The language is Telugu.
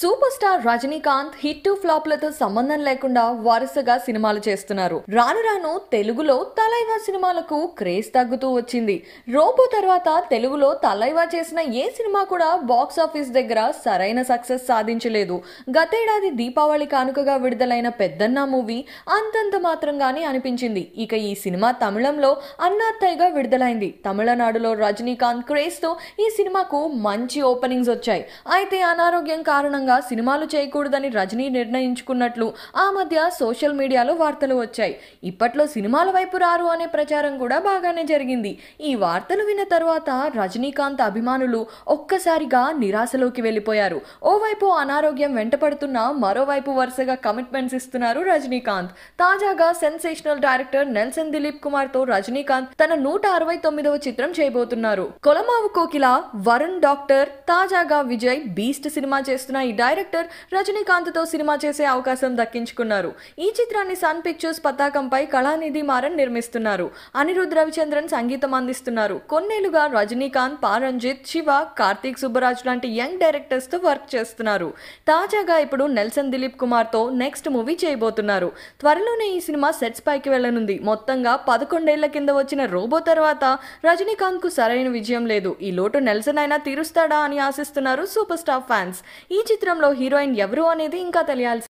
సూపర్ స్టార్ రజనీకాంత్ హిట్ ఫ్లాప్లతో సంబంధం లేకుండా వరుసగా సినిమాలు చేస్తున్నారు రాను రాను తెలుగులో తలైవా సినిమాలకు క్రేజ్ తగ్గుతూ వచ్చింది రోబో తర్వాత తెలుగులో తలైవా చేసిన ఏ సినిమా కూడా బాక్స్ ఆఫీస్ దగ్గర సరైన సక్సెస్ సాధించలేదు గతేడాది దీపావళి కానుకగా విడుదలైన పెద్దన్న మూవీ అంతంత మాత్రంగానే అనిపించింది ఇక ఈ సినిమా తమిళంలో అన్నాత్తయ్యగా విడుదలైంది తమిళనాడులో రజనీకాంత్ క్రేజ్ తో ఈ సినిమాకు మంచి ఓపెనింగ్స్ వచ్చాయి అయితే అనారోగ్యం కారణంగా వ్యతిరేకంగా సినిమాలు చేయకూడదని రజనీ నిర్ణయించుకున్నట్లు ఆ మధ్య సోషల్ మీడియాలో వార్తలు వచ్చాయి ఇప్పట్లో సినిమాల వైపు రారు అనే ప్రచారం కూడా బాగానే జరిగింది ఈ వార్తలు విన్న తర్వాత రజనీకాంత్ అభిమానులు ఒక్కసారిగా నిరాశలోకి వెళ్ళిపోయారు ఓవైపు అనారోగ్యం వెంటపడుతున్న మరోవైపు వరుసగా కమిట్మెంట్స్ ఇస్తున్నారు రజనీకాంత్ తాజాగా సెన్సేషనల్ డైరెక్టర్ నెల్సన్ దిలీప్ కుమార్ తో రజనీకాంత్ తన నూట అరవై తొమ్మిదవ చిత్రం చేయబోతున్నారు కొలమావు కోకిల వరుణ్ డాక్టర్ తాజాగా విజయ్ బీస్ట్ సినిమా చేస్తున్న ఈ డైరెక్టర్ రజనీకాంత్తో సినిమా చేసే అవకాశం దక్కించుకున్నారు ఈ చిత్రాన్ని సన్ పిక్చర్స్ పతాకంపై కళానిధి మారన్ నిర్మిస్తున్నారు అనిరుద్ రవిచంద్రన్ సంగీతం అందిస్తున్నారు కొన్నేళ్లుగా రజనీకాంత్ పారంజిత్ శివ కార్తీక్ సుబ్బరాజ్ లాంటి యంగ్ డైరెక్టర్స్ తో వర్క్ చేస్తున్నారు తాజాగా ఇప్పుడు నెల్సన్ దిలీప్ కుమార్తో నెక్స్ట్ మూవీ చేయబోతున్నారు త్వరలోనే ఈ సినిమా సెట్స్ పైకి వెళ్లనుంది మొత్తంగా పదకొండేళ్ల కింద వచ్చిన రోబో తర్వాత రజనీకాంత్ కు సరైన విజయం లేదు ఈ లోటు నెల్సన్ అయినా తీరుస్తాడా అని ఆశిస్తున్నారు సూపర్ స్టార్ ఫ్యాన్స్ ఈ చిత్రం చిత్రంలో హీరోయిన్ ఎవరు అనేది ఇంకా తెలియాల్సి